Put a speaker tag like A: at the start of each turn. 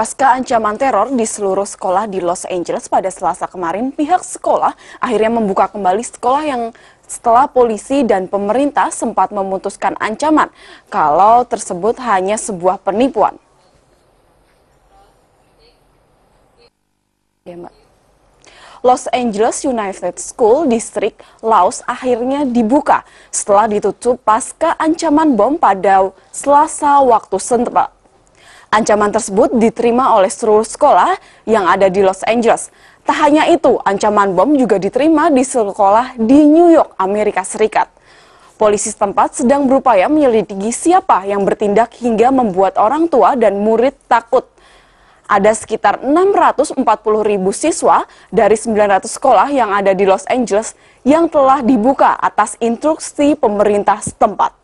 A: Pasca ancaman teror di seluruh sekolah di Los Angeles pada Selasa kemarin, pihak sekolah akhirnya membuka kembali sekolah yang setelah polisi dan pemerintah sempat memutuskan ancaman kalau tersebut hanya sebuah penipuan. Los Angeles United School District Laos akhirnya dibuka setelah ditutup pasca ancaman bom pada Selasa waktu setempat. Ancaman tersebut diterima oleh seluruh sekolah yang ada di Los Angeles. Tak hanya itu, ancaman bom juga diterima di sekolah di New York, Amerika Serikat. Polisi setempat sedang berupaya menyelidiki siapa yang bertindak hingga membuat orang tua dan murid takut. Ada sekitar 640 ribu siswa dari 900 sekolah yang ada di Los Angeles yang telah dibuka atas instruksi pemerintah setempat.